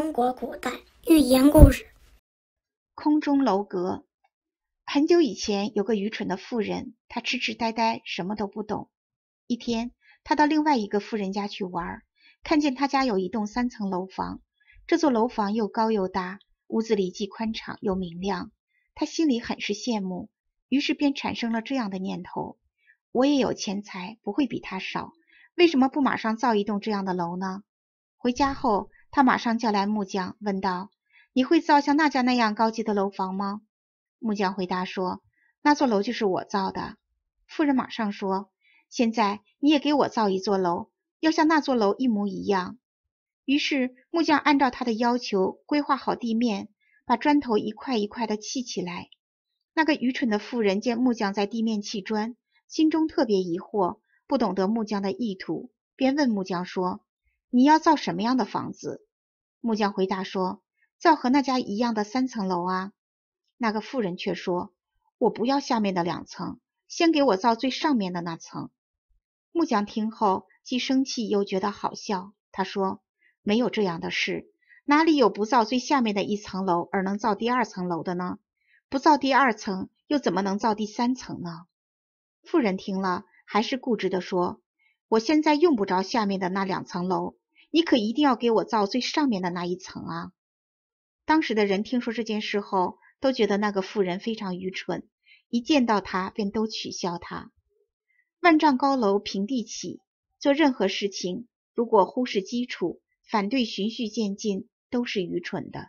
中国古代寓言故事《空中楼阁》。很久以前，有个愚蠢的妇人，她痴痴呆呆，什么都不懂。一天，她到另外一个富人家去玩，看见他家有一栋三层楼房，这座楼房又高又大，屋子里既宽敞又明亮，她心里很是羡慕，于是便产生了这样的念头：我也有钱财，不会比他少，为什么不马上造一栋这样的楼呢？回家后。他马上叫来木匠，问道：“你会造像那家那样高级的楼房吗？”木匠回答说：“那座楼就是我造的。”妇人马上说：“现在你也给我造一座楼，要像那座楼一模一样。”于是木匠按照他的要求规划好地面，把砖头一块一块的砌起来。那个愚蠢的妇人见木匠在地面砌砖，心中特别疑惑，不懂得木匠的意图，便问木匠说。你要造什么样的房子？木匠回答说：“造和那家一样的三层楼啊。”那个妇人却说：“我不要下面的两层，先给我造最上面的那层。”木匠听后，既生气又觉得好笑。他说：“没有这样的事，哪里有不造最下面的一层楼而能造第二层楼的呢？不造第二层，又怎么能造第三层呢？”妇人听了，还是固执地说。我现在用不着下面的那两层楼，你可一定要给我造最上面的那一层啊！当时的人听说这件事后，都觉得那个妇人非常愚蠢，一见到他便都取笑他。万丈高楼平地起，做任何事情如果忽视基础，反对循序渐进，都是愚蠢的。